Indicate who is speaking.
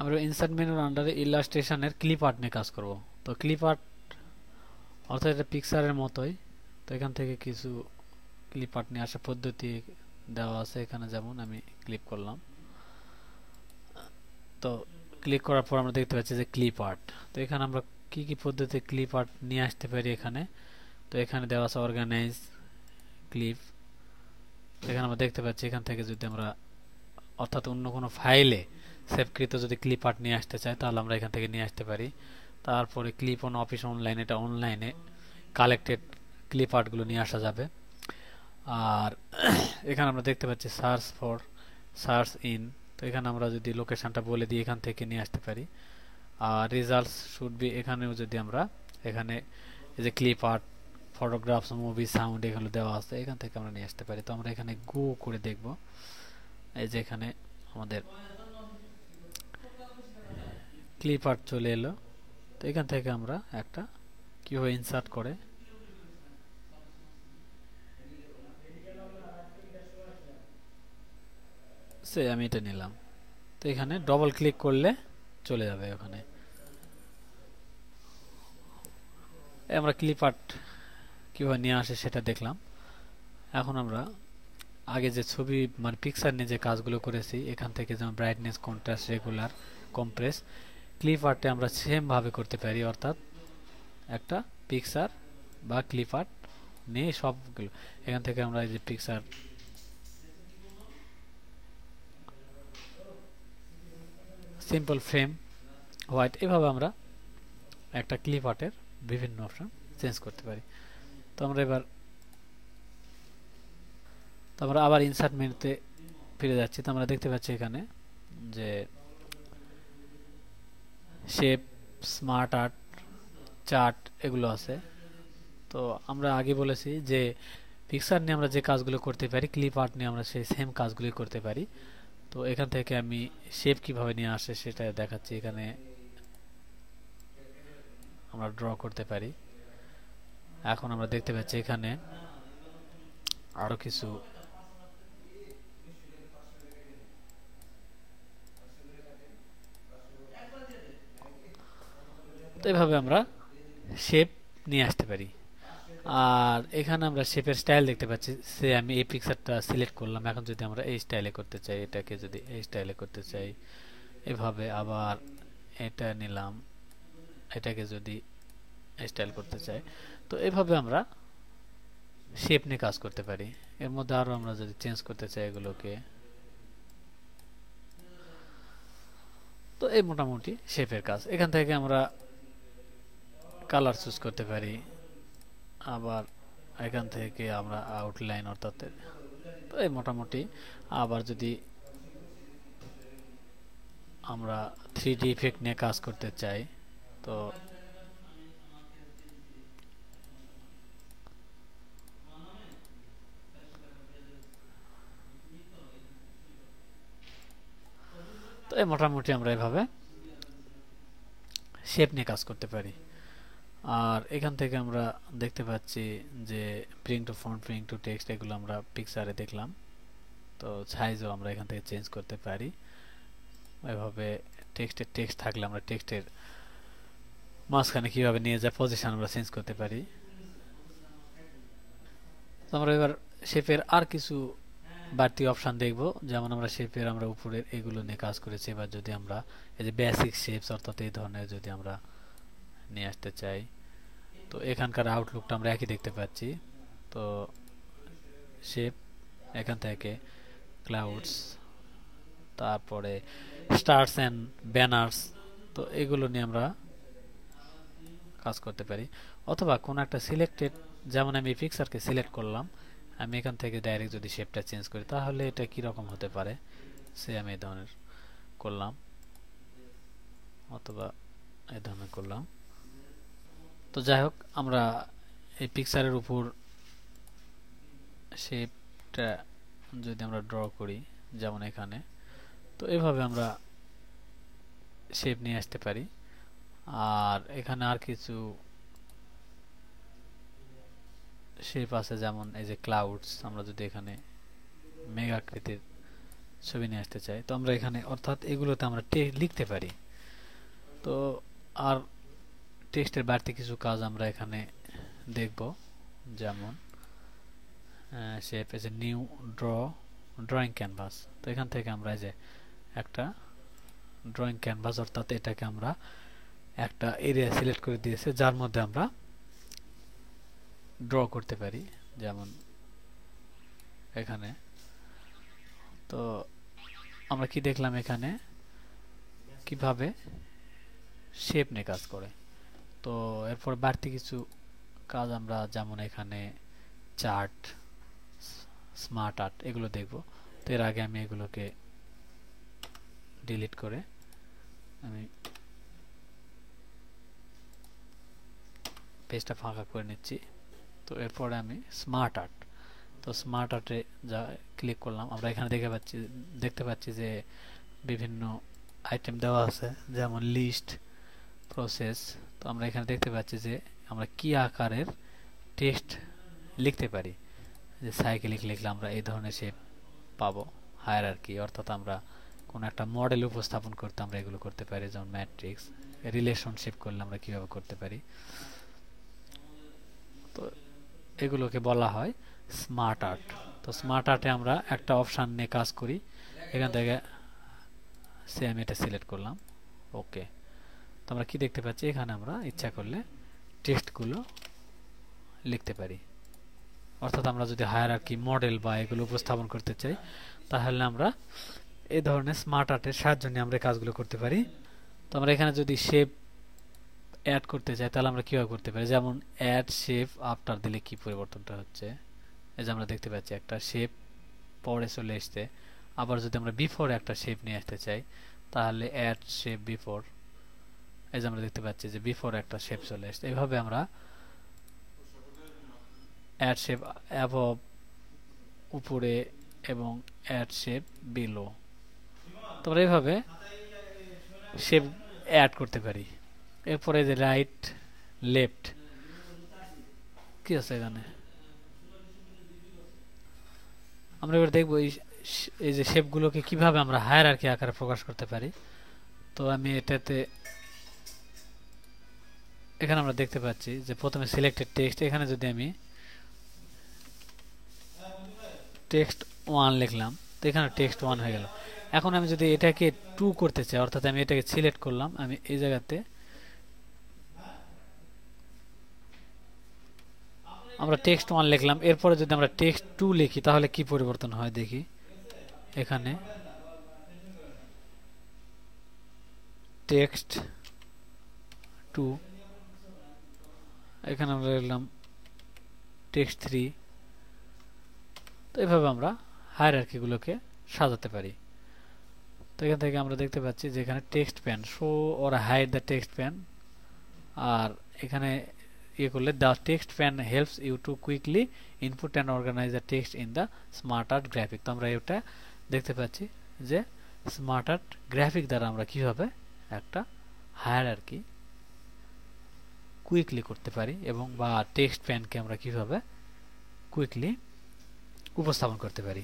Speaker 1: আমরা ইনসার্ট মেনুর আন্ডারে ইলাস্ট্রেশনের ক্লিপ আর্ট নিয়ে কাজ করব তো ক্লিপ আর্ট অর্থাৎ এটা পিকচারের মতোই তো এখান থেকে কিছু ক্লিপ আর্ট নিয়ে আসা পদ্ধতি দেওয়া আছে এখানে যেমন আমি ক্লিক করলাম তো ক্লিক করার পর আমরা দেখতে পাচ্ছি যে ক্লিপ আর্ট তো এখানে আমরা কি কি পদ্ধতিতে ক্লিপ আর্ট নিয়ে আসতে পারি এখানে তো এখানে দেওয়া আছে অর্গানাইজ ক্লিপ এখানে আমরা দেখতে পাচ্ছি এখান থেকে যদি আমরা অর্থাৎ অন্য কোনো ফাইলে সেভকৃত যদি ক্লিপ আর্ট নিয়ে আসতে চাই তাহলে আমরা এখান থেকে নিয়ে আসতে পারি তারপরে ক্লিপ অন অফিস অনলাইন এটা অনলাইনে কালেক্টেড ক্লিপ আর্টগুলো নিয়ে আসা যাবে আর এখানে আমরা দেখতে পাচ্ছি সার্চ ফর সার্চ ইন তো এখানে আমরা যদি লোকেশানটা বলে দিই এখান থেকে নিয়ে আসতে পারি আর রেজাল্টস শুড বি এখানেও যদি আমরা এখানে এই যে clip art photographs movie sound এগুলো দেওয়া আছে এখান থেকে আমরা নিয়ে আসতে পারি তো আমরা এখানে গো করে দেখব এই যে এখানে আমাদের ক্লিপ আর্ট চলে এলো তো এখান থেকে আমরা একটা কীভাবে ইনসার্ট করে সে আমি এটা নিলাম তো এখানে ডবল ক্লিক করলে চলে যাবে ওখানে আমরা ক্লিপ আর্ট কীভাবে নিয়ে আসে সেটা দেখলাম এখন আমরা আগে যে ছবি মানে পিকচার নিয়ে যে কাজগুলো করেছি এখান থেকে যেমন brightness contrast regular compress clip আর্টে আমরা সেমভাবে করতে পারি অর্থাৎ একটা পিকচার বা ক্লিপ আর্ট নিয়ে সবগুলো এখান থেকে আমরা এই যে পিকচার সিম্পল ফ্রেম হোয়াইট এভাবে আমরা একটা ক্লিপ আর্টের বিভিন্ন অপশান চেঞ্জ করতে পারি তো আমরা এবার তো আমরা আবার ইনসার্ট মেনুতে ফিরে যাচ্ছি তো আমরা দেখতে পাচ্ছি এখানে যে শেপ স্মার্ট আর্ট চার্ট এগুলো আছে তো আমরা আগে বলেছি যে পিকচার নিয়ে আমরা যে কাজগুলো করতে পারি ক্লিপ আর্ট নিয়ে আমরা সেই সেম কাজগুলি করতে পারি তো এখান থেকে আমি শেপ কিভাবে নিয়ে আসে সেটা দেখাচ্ছি এখানে আমরা ড্র করতে পারি এখন আমরা দেখতে পাচ্ছি এখানে আরও কিছু এভাবে আমরা শেপ নিয়ে আসতে পারি আর এখানে আমরা শেপের স্টাইল দেখতে পাচ্ছি সে আমি এই পিকচারটা সিলেক্ট করলাম এখন যদি আমরা এই স্টাইলে করতে চাই এটাকে যদি এই স্টাইলে করতে চাই এভাবে আবার এটা নিলাম এটাকে যদি স্টাইল করতে চাই তো এভাবে আমরা শেপ নিয়ে কাজ করতে পারি এর মধ্যে আরও আমরা যদি চেঞ্জ করতে চাই এগুলোকে তো এই মোটামুটি শেপের কাজ এখান থেকে আমরা কালার চুজ করতে পারি আবার এখান থেকে আমরা আউটলাইন অর্থাৎ এই মোটামুটি আবার যদি আমরা থ্রি ডি ইফেক্ট নিয়ে কাজ করতে চাই তো তো এই মোটামুটি আমরা এভাবে শেপ নিয়ে কাজ করতে পারি আর এখান থেকে আমরা দেখতে পাচ্ছি যে print to font print to text এগুলো আমরা পিকচারে দেখলাম তো সাইজও আমরা এখান থেকে চেঞ্জ করতে পারি এভাবে টেক্সটের টেক্সট থাকলে আমরা টেক্সটের মাঝখানে কীভাবে নিয়ে যায় পজিশান আমরা চেঞ্জ করতে পারি তো আমরা এবার শেপের আর কিছু বাড়তি অপশান দেখব যেমন আমরা শেপের আমরা উপরের এগুলো নিয়ে কাজ করেছি এবার যদি আমরা এই যে বেসিক শেপস অর্থাৎ এই ধরনের যদি আমরা নিয়ে আসতে চাই তো এখানকার আউটলুকটা আমরা একই দেখতে পাচ্ছি তো শেপ এখান থেকে ক্লাউডস তারপরে স্টার্স অ্যান্ড ব্যানার্স তো এগুলো নিয়ে আমরা কাজ করতে পারি অথবা কোনো একটা সিলেক্টেড যেমন আমি পিকচারকে সিলেক্ট করলাম আমি এখান থেকে ডাইরেক্ট যদি শেপটা চেঞ্জ করি তাহলে এটা কীরকম হতে পারে সে আমি এই ধরনের করলাম অথবা এই ধরনের করলাম তো যাই হোক আমরা এই পিকচারের উপর শেপটা যদি আমরা ড্র করি যেমন এখানে তো এভাবে আমরা শেপ নিয়ে আসতে পারি আর এখানে আর কিছু শেপ আছে যেমন এই যে ক্লাউডস আমরা যদি এখানে মেঘাকৃতির ছবি নিয়ে আসতে চাই তো আমরা এখানে অর্থাৎ এগুলোতে আমরা লিখতে পারি তো আর টেক্সটের বাড়তি কিছু কাজ আমরা এখানে দেখব যেমন shape as a new draw drawing canvas তো এখান থেকে আমরা যে একটা ড্রয়িং ক্যানভাস অর্থাৎ এটাকে আমরা একটা এরিয়া সিলেক্ট করে দিয়েছে যার মধ্যে আমরা ড্র করতে পারি যেমন এখানে তো আমরা কি দেখলাম এখানে কিভাবে শেপ নিয়ে কাজ করে তো এরপর বাড়তি কিছু কাজ আমরা যেমন এখানে চার্ট স্মার্ট আর্ট এগুলো দেখব তো এর আগে আমি এগুলোকে ডিলিট করে আমি পেজটা ফাঁকা করে নিচ্ছি তো এরপরে আমি স্মার্ট আর্ট তো স্মার্ট আর্টে যা ক্লিক করলাম আমরা এখানে দেখে পাচ্ছি দেখতে পাচ্ছি যে বিভিন্ন আইটেম দেওয়া আছে যেমন লিস্ট প্রসেস তো আমরা এখানে দেখতে পাচ্ছি যে আমরা কি আকারের টেস্ট লিখতে পারি যে সাইকেলিক লিখলে আমরা এই ধরনের শেপ পাবো হায়ার আর কি অর্থাৎ আমরা কোনো একটা মডেল উপস্থাপন করতে আমরা এগুলো করতে পারি যেমন ম্যাট্রিক্স রিলেশনশিপ করলে আমরা কীভাবে করতে পারি তো এগুলোকে বলা হয় স্মার্ট আর্ট তো স্মার্ট আর্টে আমরা একটা অপশান নিয়ে কাজ করি এখান থেকে সে আমি এটা সিলেক্ট করলাম ওকে তো আমরা কি দেখতে পাচ্ছি এখানে আমরা ইচ্ছা করলে টেক্সটগুলো লিখতে পারি অর্থাৎ আমরা যদি হায়ার আর কি মডেল বা এগুলো উপস্থাপন করতে চাই তাহলে আমরা এই ধরনের স্মার্ট আর্টের সাহায্য নিয়ে আমরা কাজগুলো করতে পারি তো আমরা এখানে যদি শেপ অ্যাড করতে চাই তাহলে আমরা কীভাবে করতে পারি যেমন অ্যাড শেপ আফটার দিলে কি পরিবর্তনটা হচ্ছে এই যে আমরা দেখতে পাচ্ছি একটা শেপ পরে চলে এসছে আবার যদি আমরা বিফোর একটা শেপ নিয়ে আসতে চাই তাহলে অ্যাড শেপ বিফোর এই যে আমরা দেখতে পাচ্ছি যে বিফোর একটা শেপ চলে আসছে এইভাবে আমরা অ্যাড শেপ অ্যাভব উপরে এবং অ্যাড শেপ বিলো তোমরা এইভাবে শেপ অ্যাড করতে পারি এরপরে যে রাইট লেফট কি আছে এখানে আমরা এবার দেখবো এই যে শেপগুলোকে কীভাবে আমরা হায়ার আর কি আকারে প্রকাশ করতে পারি তো আমি এটাতে এখানে আমরা দেখতে পাচ্ছি যে প্রথমে সিলেক্টেড টেক্সট এখানে যদি আমি টেক্সট ওয়ান লিখলাম তো এখানে টেক্সট ওয়ান হয়ে গেল এখন আমি যদি এটাকে টু করতে চাই অর্থাৎ আমি এটাকে সিলেক্ট করলাম আমি এই জায়গাতে আমরা টেক্সট ওয়ান লিখলাম এরপরে যদি আমরা টেক্সট টু লিখি তাহলে কি পরিবর্তন হয় দেখি এখানে টেক্সট টু এখানে আমরা লিখলাম টেক্সট থ্রি তো এভাবে আমরা হায়ার আর্কিগুলোকে সাজাতে পারি তো এখান থেকে আমরা দেখতে পাচ্ছি যে এখানে text pane show or hide the text pane আর এখানে ইয়ে করলে the text pane helps you to quickly input and organise the text in the smart art graphic তো আমরা এটা দেখতে পাচ্ছি যে স্মার্ট আর্ট গ্রাফিক দ্বারা আমরা কীভাবে একটা হায়ার আর্কি কুইকলি করতে পারি এবং বা টেক্সট প্যানকে আমরা কীভাবে কুইকলি উপস্থাপন করতে পারি